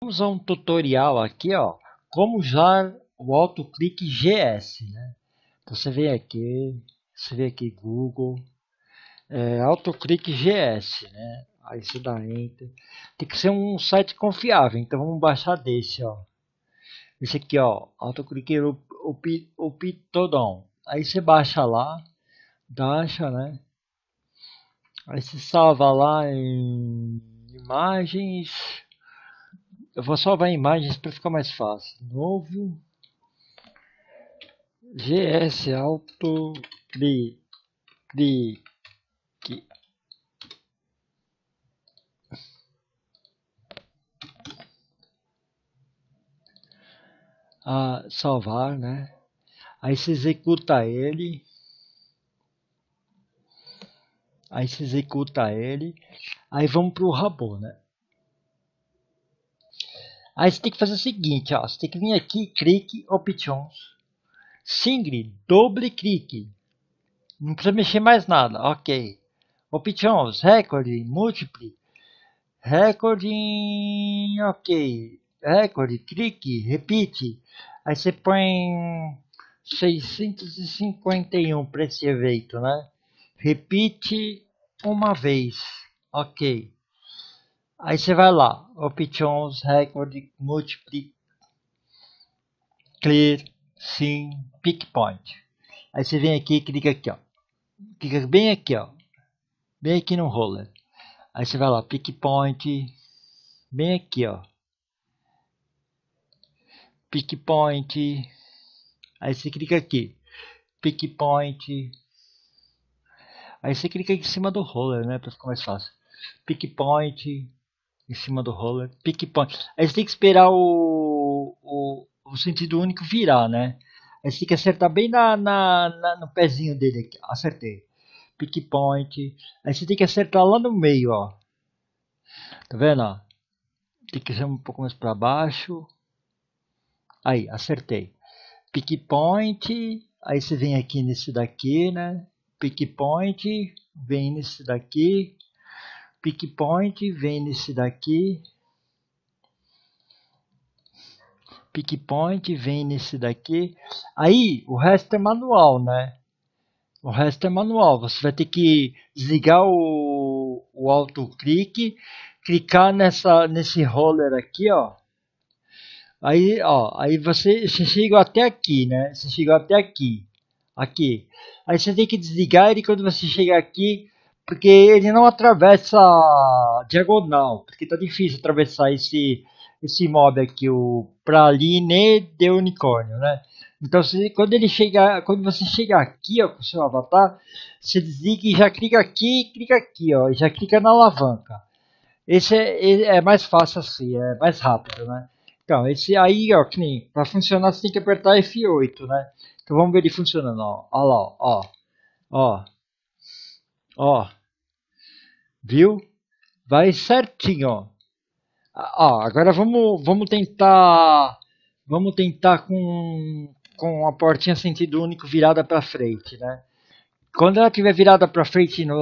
Vamos a um tutorial aqui, ó, como usar o AutoClick GS, né? Então, você vem aqui, você vem aqui Google, é, AutoClick GS, né? Aí você dá Enter. Tem que ser um site confiável, então vamos baixar desse, ó. Esse aqui, ó, AutoClick o, pitodão Pitodon. Aí você baixa lá, baixa, né? Aí você salva lá em imagens. Eu vou salvar em imagens para ficar mais fácil. Novo. GS Auto B. B. a salvar, né? Aí se executa ele. Aí se executa ele. Aí vamos pro Rabo, né? Aí você tem que fazer o seguinte, ó, você tem que vir aqui, clique, options, single, doble clique, não precisa mexer mais nada, ok. Options, recorde, multiple, recorde, ok, recorde, clique, repite. Aí você põe 651 para esse evento, né? Repite uma vez, ok. Aí você vai lá, options, record, multiply, clear, sim, pick point. Aí você vem aqui e clica aqui, ó. Clica bem aqui, ó. Bem aqui no roller. Aí você vai lá, pick point, bem aqui, ó. Pick Point, Aí você clica aqui, Pick Point, Aí você clica em cima do roller, né, para ficar mais fácil. Pick Point, em cima do roller, Pick Point, Aí você tem que esperar o, o, o sentido único virar, né? Aí você tem que acertar bem na, na, na no pezinho dele aqui. Acertei. Point, Aí você tem que acertar lá no meio, ó. Tá vendo, ó? Tem que ser um pouco mais para baixo. Aí, acertei. Pick point, aí você vem aqui nesse daqui, né? Pick point, vem nesse daqui. Pick point, vem nesse daqui. Pick point, vem nesse daqui. Aí, o resto é manual, né? O resto é manual. Você vai ter que desligar o, o click, clicar nessa, nesse roller aqui, ó. Aí, ó, aí você, você chegou até aqui, né? Você chegou até aqui. Aqui. Aí você tem que desligar ele quando você chegar aqui, porque ele não atravessa diagonal, porque tá difícil atravessar esse esse mob aqui, o Praline de Unicórnio, né? Então, você, quando ele chegar, quando você chegar aqui, ó, com o seu avatar, você desliga e já clica aqui e clica aqui, ó, e já clica na alavanca. Esse é, é mais fácil assim, é mais rápido, né? Então, esse aí, ó, que para funcionar você tem que apertar F8, né? Então vamos ver ele funcionando, ó. Ó lá, ó. Ó. Ó. Viu? Vai certinho, ó. Ah, ó, agora vamos, vamos tentar vamos tentar com com a portinha sentido único virada para frente, né? Quando ela tiver virada para frente no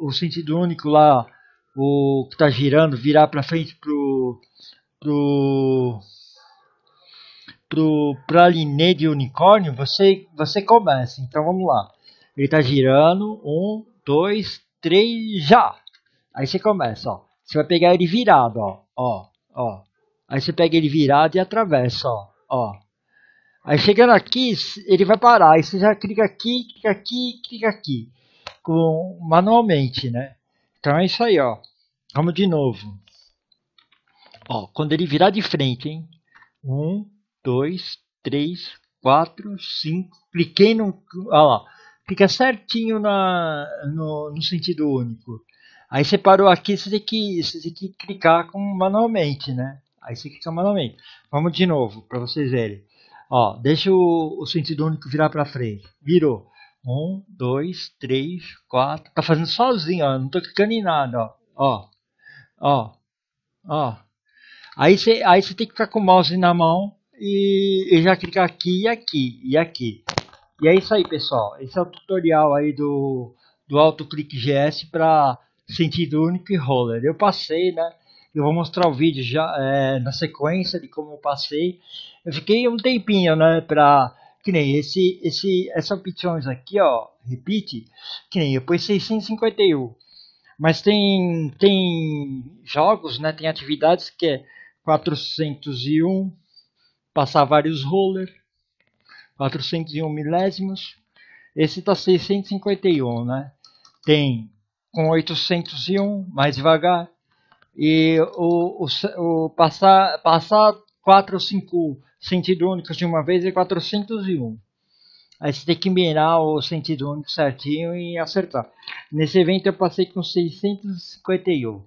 o sentido único lá, o que está girando, virar para frente pro pro pro pralinê de unicórnio, você você começa. Então vamos lá. Ele tá girando, um, dois, três, já. Aí você começa, ó. Você vai pegar ele virado, ó, ó, ó. Aí você pega ele virado e atravessa, ó, ó. Aí chegando aqui, ele vai parar. Aí você já clica aqui, clica aqui, clica aqui. Com, manualmente, né? Então é isso aí, ó. Vamos de novo. Ó, quando ele virar de frente, hein? Um, dois, três, quatro, cinco. Cliquei no. ó lá. Fica certinho na, no, no sentido único. Aí você parou aqui, você tem que, você tem que clicar com, manualmente, né? Aí você clica manualmente. Vamos de novo, para vocês verem. Ó, deixa o, o sentido único virar para frente. Virou. Um, dois, três, quatro. Tá fazendo sozinho, ó. Não tô clicando em nada, ó. Ó. Ó. Ó. Aí você aí tem que ficar com o mouse na mão e, e já clicar aqui e aqui e aqui. E é isso aí, pessoal. Esse é o tutorial aí do, do AutoClick GS para sentido único e roller. Eu passei, né? Eu vou mostrar o vídeo já é, na sequência de como eu passei. Eu fiquei um tempinho, né? Pra, que nem esse, esse, essas opções aqui, ó. Repeat. Que nem eu pus 651. Mas tem, tem jogos, né? Tem atividades que é 401, passar vários roller, 401 milésimos. Esse está 651, né? Tem com 801, mais devagar. E o, o, o passar, passar 4 ou 5 sentido únicos de uma vez é 401. Aí você tem que mirar o sentido único certinho e acertar. Nesse evento eu passei com 651,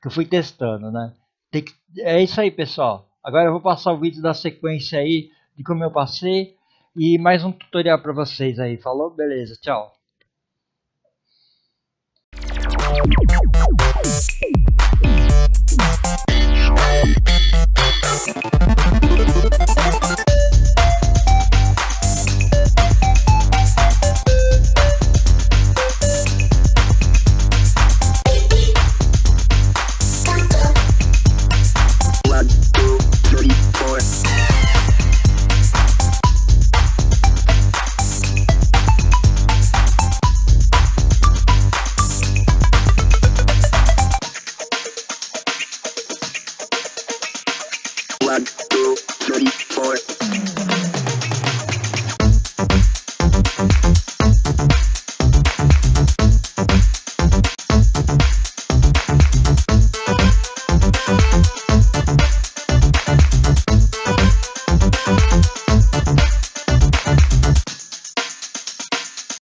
que eu fui testando, né? Tem que é isso aí, pessoal. Agora eu vou passar o vídeo da sequência aí de como eu passei e mais um tutorial para vocês aí. Falou? Beleza, tchau.